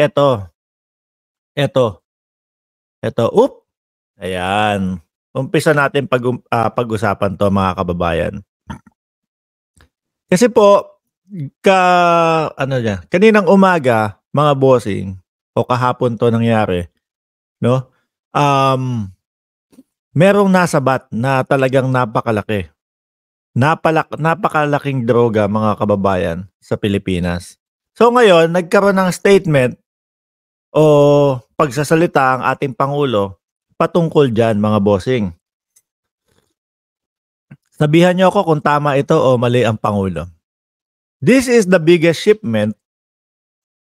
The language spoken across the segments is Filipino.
Eto. Eto. Eto. Oop! Ayan. Umpisa natin pag, uh, pag-usapan to mga kababayan. Kasi po, ka, ano niya, kaninang umaga, mga bossing, o kahapon to nangyari, no? Um, merong nasabat na talagang napakalaki. Napalak, napakalaking droga mga kababayan sa Pilipinas. So ngayon, nagkaroon ng statement o pagsasalita ang ating Pangulo patungkol dyan mga bossing. Sabihan niyo ako kung tama ito o mali ang Pangulo. This is the biggest shipment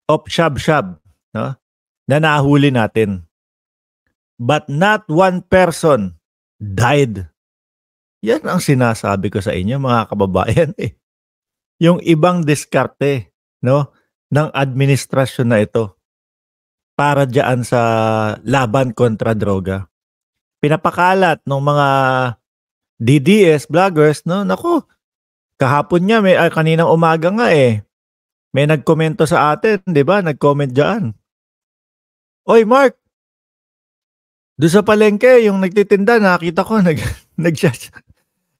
of shab-shab no? na nahuli natin. But not one person died. Yan ang sinasabi ko sa inyo mga kababayan eh. Yung ibang diskarte no ng administrasyon na ito para diyan sa laban kontra droga. Pinapakalat ng mga DDS vloggers, no? Nako, kahapon niya, may, ay, ah, kaninang umaga nga eh, may nagkomento sa atin, di ba? Nag-comment diyan. Oy, Mark! Doon sa palengke, yung nagtitinda, nakita ko, nag, nag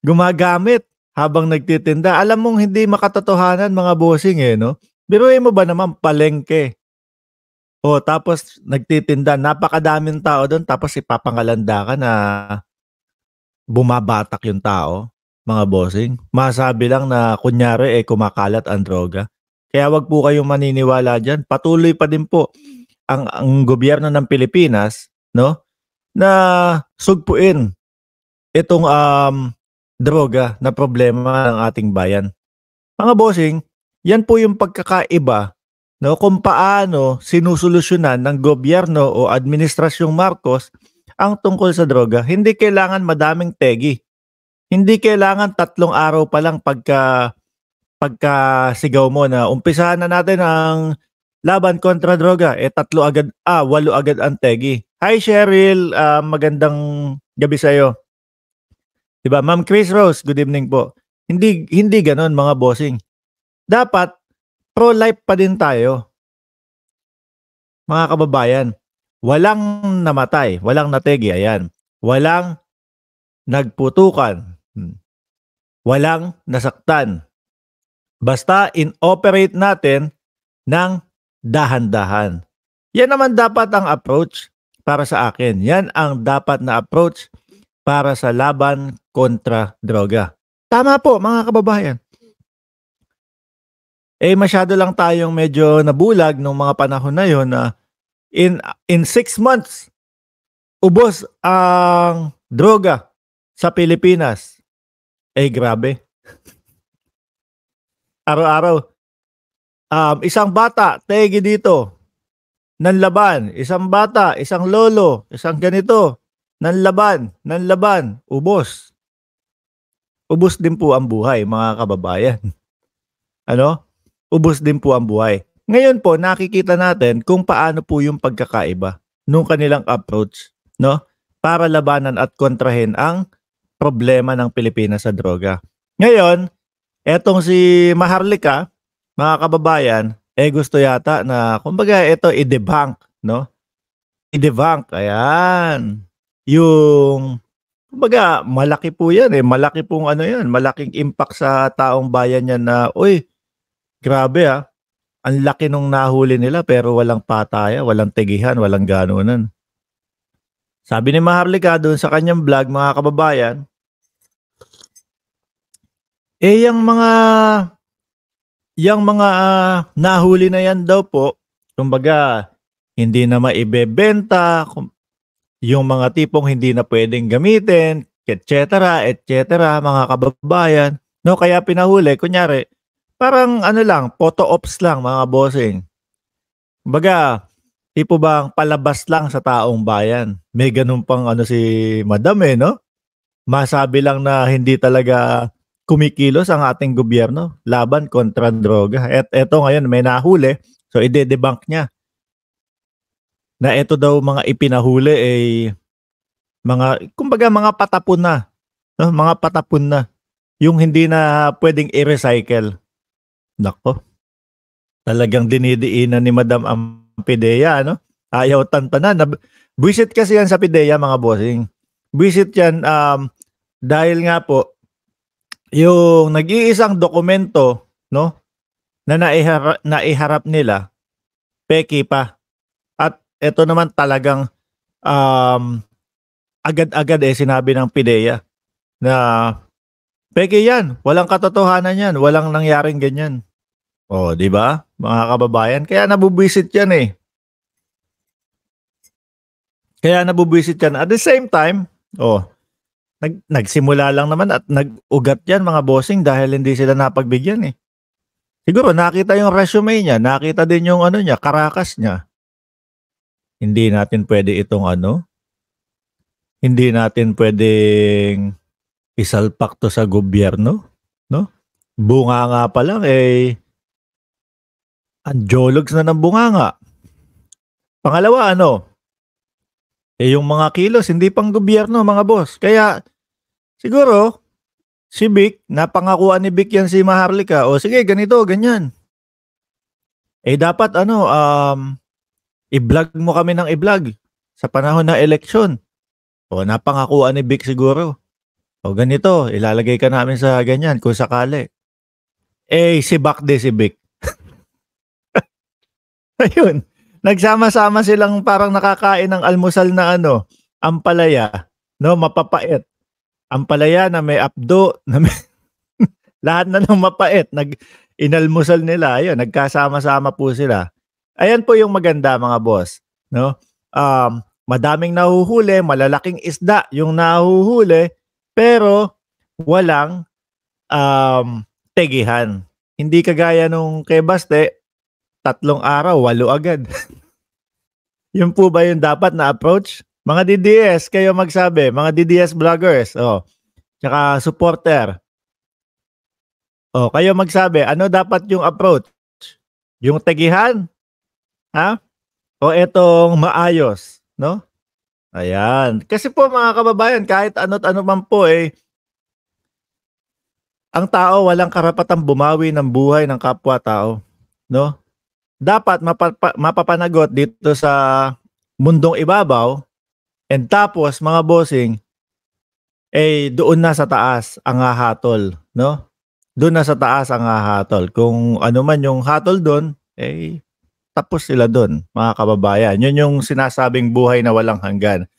gumagamit habang nagtitinda. Alam mong hindi makatotohanan mga bossing eh, no? Biruin mo ba naman palengke? Oh, tapos nagtitinda, napakadaming tao doon tapos ipapangalanda ka na bumabatak yung tao, mga bossing. Masabi lang na kunyari eh kumakalat ang droga. Kaya wag po kayong maniniwala diyan. Patuloy pa din po ang ang gobyerno ng Pilipinas, no? Na sugpuin itong um droga na problema ng ating bayan. Mga bossing, yan po yung pagkakaiba no kung paano sinusolusyonan ng gobyerno o administrasyong Marcos ang tungkol sa droga. Hindi kailangan madaming tegi. Hindi kailangan tatlong araw pa lang pagka pagka sigaw mo na umpisahan na natin ang laban kontra droga. Eh tatlo agad, ah, walo agad ang tegi. Hi Cheryl, uh, magandang gabi sa iyo. 'Di ba? Ma'am Chris Rose, good evening po. Hindi hindi ganoon mga bossing. Dapat pro-life pa din tayo. Mga kababayan, walang namatay, walang nategi, ayan. Walang nagputukan, hmm. walang nasaktan. Basta in-operate natin ng dahan-dahan. Yan naman dapat ang approach para sa akin. Yan ang dapat na approach para sa laban kontra droga. Tama po mga kababayan eh masyado lang tayong medyo nabulag nung mga panahon na yon na in in six months ubos ang droga sa Pilipinas. Eh grabe. Araw-araw um, isang bata tegi dito ng laban, isang bata, isang lolo, isang ganito ng laban, ng laban, ubos. Ubos din po ang buhay mga kababayan. ano? ubos din po ang buhay. Ngayon po, nakikita natin kung paano po yung pagkakaiba nung kanilang approach, no? Para labanan at kontrahin ang problema ng Pilipinas sa droga. Ngayon, etong si Maharlika, mga kababayan, eh gusto yata na, kumbaga, ito i-debunk, no? I-debunk, ayan. Yung, kumbaga, malaki po yan eh. Malaki pong ano yan, malaking impact sa taong bayan yan na, uy, Grabe ah. Ang laki nung nahuli nila pero walang pataya, walang tigihan, walang ganunan. Sabi ni Maharlika doon sa kanyang vlog, mga kababayan, eh yung mga yung mga uh, nahuli na yan daw po, kumbaga hindi na maibebenta, yung mga tipong hindi na pwedeng gamitin, etc., etc., mga kababayan. No, kaya pinahuli, kunyari, parang ano lang, photo ops lang mga bossing. Baga, tipo bang palabas lang sa taong bayan. May ganun pang ano si Madam eh, no? Masabi lang na hindi talaga kumikilos ang ating gobyerno laban kontra droga. At eto ngayon may nahuli, so ide-debunk niya na eto daw mga ipinahuli ay mga kumbaga mga patapon na, no? mga patapon na yung hindi na pwedeng i-recycle. Nako. Talagang dinidiinan ni Madam Ampidea, pideya, ano? Ayaw tantanan. Buisit kasi yan sa pideya, mga bossing. Visit yan um, dahil nga po, yung nag-iisang dokumento, no? Na naihara- naiharap nila, peki pa. At ito naman talagang um, agad-agad eh sinabi ng pideya na Peke yan. Walang katotohanan yan. Walang nangyaring ganyan. Oh, 'di ba? Mga kababayan, kaya nabubisit 'yan eh. Kaya nabubisit 'yan. At the same time, oh, nag nagsimula lang naman at nag-ugat 'yan mga bossing dahil hindi sila napagbigyan eh. Siguro nakita yung resume niya, nakita din yung ano niya, karakas niya. Hindi natin pwede itong ano. Hindi natin pwedeng isalpak to sa gobyerno, no? Bunga nga pa lang eh Anjologs na ng bunganga. Pangalawa, ano? Eh, yung mga kilos, hindi pang gobyerno, mga boss. Kaya, siguro, si Vic, napangakuan ni Vic yan si Maharlika. O sige, ganito, ganyan. Eh, dapat, ano, um, i-vlog mo kami ng i-vlog sa panahon ng eleksyon. O, napangakuan ni Vic siguro. O, ganito, ilalagay ka namin sa ganyan kung sakali. Eh, si Bakde si Vic. Ayun. Nagsama-sama silang parang nakakain ng almusal na ano, ampalaya, no, mapapait. Ampalaya na may abdo, na may lahat na ng mapait. Nag inalmusal nila, ayun, nagkasama-sama po sila. Ayan po yung maganda mga boss, no? Um, madaming nahuhuli, malalaking isda yung nahuhuli, pero walang um, tegihan. Hindi kagaya nung kay Baste, tatlong araw, walo agad. Yun po ba yung dapat na approach? Mga DDS, kayo magsabi. Mga DDS vloggers. Oh. Tsaka supporter. Oh, kayo magsabi. Ano dapat yung approach? Yung tegihan? Ha? O etong maayos, no? Ayan. Kasi po mga kababayan, kahit ano't ano man po eh, ang tao walang karapatang bumawi ng buhay ng kapwa-tao, no? dapat mapapa, mapapanagot dito sa mundong ibabaw and tapos mga bossing eh doon na sa taas ang hahatol, no? Doon na sa taas ang hahatol. Kung ano man yung hatol doon, eh tapos sila doon, mga kababayan. Yun yung sinasabing buhay na walang hanggan.